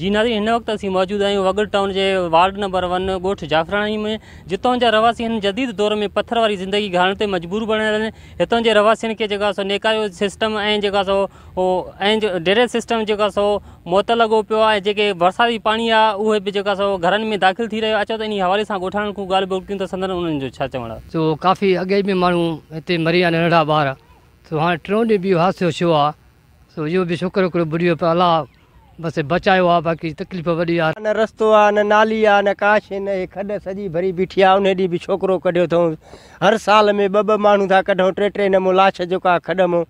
जी नादी हिन वक़्तु असीं मौजूदु आहियूं वगड़ टाउन के वार्ड नंबर वन गोठ जाफराणी में जितों जा रवासी जदीद दौर में पत्थर वाली ज़िंदगी घर ते मजबूर बणियल इतों के रवासियों के खे जेका सो नेकायो सिस्टम ऐं जेका सो उहो ऐं ड्रेनेज सिस्टम जेका सो मोत लॻो पियो आहे ऐं बरसाती पानी आहे उहे बि जेका सो घर में दाख़िल थी रहियो आहे अचो त इन हवाले से ॻोठाइण खां ॻाल्हि ॿोल कयूं त संदन उन्हनि जो सो काफ़ी अॻे बि माण्हू हिते मरी विया आहिनि नंढा ॿार सो हाणे टियों ॾींहं बि छो आहे सो इहो बि शुक्र हिकिड़ो ॿुॾियो पियो बस बचाओ आहे बाक़ी तकलीफ़ वही आहे न रस्तो आहे न नाली आहे न काश न हे खॾ भरी बीठी आहे उन भी छोकरो छोकिरो कढियो हर साल में ॿ ॿ था कढूं टे टे नमो लाश जेको आहे खॾ मां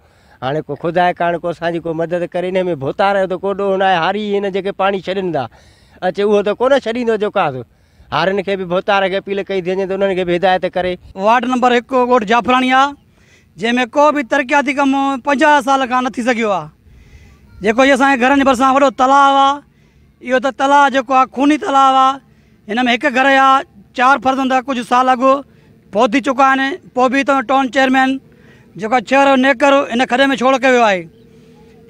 हाणे को खुदा कान को असांजी को मदद कर हिन में भोतार जो त को ॾोह न हारी हिन जेके पाणी छॾनि था अचे उहो त कोन छॾींदो जेको आहे हारनि खे बि भोतार के अपील कई थी वञे त उन्हनि हिदायत करे वार्ड नंबर हिकु ॻोठ जाफराणी आहे जंहिंमें को बि तरक़ियाती कमु पंजाह साल का न थी सघियो जो ये असांजे घर जे भरिसां वॾो तालाब आहे इहो त तालाब खूनी तालाब आहे हिन में हिकु घर जा चार फर्द हूंदा कुझु साल अॻु पौधी चुका आहिनि पोइ टाउन चेयरमैन जो आहे नेकर हिन खॾे में छोड़ कयो आहे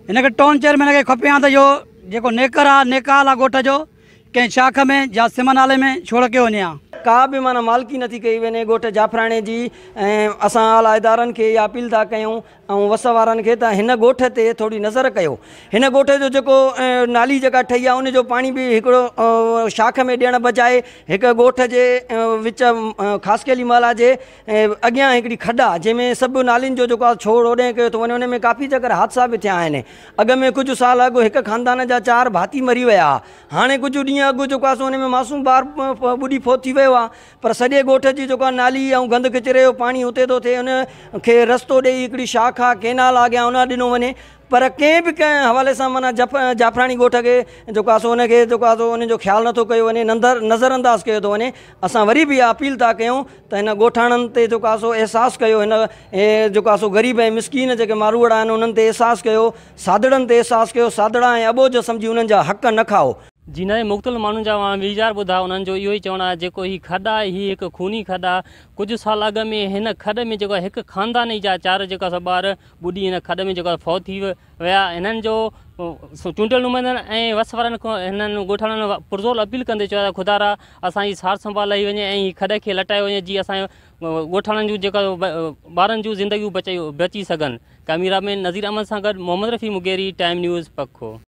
हिनखे टाउन चेयरमैन खे खपे हा त इहो जेको नेकर आहे नेकाल आहे ॻोठ जो કે શાખમે يا સિમન आले મે છો રકે ઓનયા કા બી માને માલકી નથી કઈ વેને ગોટે જાફરાણેજી આસા આલ આદારન કે એપિલ તા કયો ઓ વસવારન કે તા હન ગોઠે તે થોડી નજર કયો હન ગોઠે જો જો કો નાલી જગ્યા ઠૈયા ઓને જો પાણી બી એકડો શાખમે દેણ બચાય એક ગોઠજે وچ ખાસકેલી માલાજે અગ્યા એકડી ખડા જેમે સબ નાલી જો જો છોડ ઓડે કે તો ઓને મે કાફી જગર હાથ સાબ થયાને અગમે કુછ સાલ આગો એક ખાનદાન જા ચાર ભાતી મરી વયા હાણે કુજુ ॾींहं अॻु जेको आहे सो हुन में मासूम ॿार ॿुढी फोत थी वियो आहे पर सॼे ॻोठ जी जेको आहे नाली ऐं गंद किचिरे जो पाणी हुते थो थिए हुन खे रस्तो ॾेई हिकिड़ी शाखा केनाल अॻियां उन ॾिनो वञे पर कंहिं बि कंहिं हवाले सां माना जफ जाफराणी ॻोठ खे जेको आहे सो हुनखे जेको आहे सो हुनजो ख़्यालु नथो कयो वञे नंदर नज़रअंदाज़ कयो थो वञे असां वरी बि इहा अपील था कयूं त हिन ॻोठाणनि ते जेको आहे सो अहसासु कयो हिन हे जेको आहे सो ग़रीब ऐं मिसकिन जेके मारूवड़ा आहिनि उन्हनि ते अहसासु कयो सादड़नि ते अहसासु कयो सादड़ा ऐं अॿोझ सम्झी उन्हनि जा हक़ न खाओ जिन्हें मुख़्तलिफ़ माण्हुनि जा मां वीचार बुधा उन्हनि जो इहो ई है आहे जेको हीउ खॾ आहे खूनी खॾ आहे कुझु साल अग में हिन खॾ में जो एक हिकु ख़ानदान जा चार जेका सभु ॿार ॿुढी हिन में जो आहे फौत थी विया हिननि जो चूंडियल नुमाइंदड़नि ऐं वस वारनि खां हिननि ॻोठाणनि अपील कंदे चयो आहे ख़ुदारा असांजी सार संभाल लही वञे ऐं के खॾ वे लटायो वञे जीअं असांजो ॻोठाणनि जूं जेका ॿारनि बची सघनि कैमरा नज़ीर अहमद सां गॾु मोहम्मद रफ़ी मुगेरी टाइम न्यूज़ पखो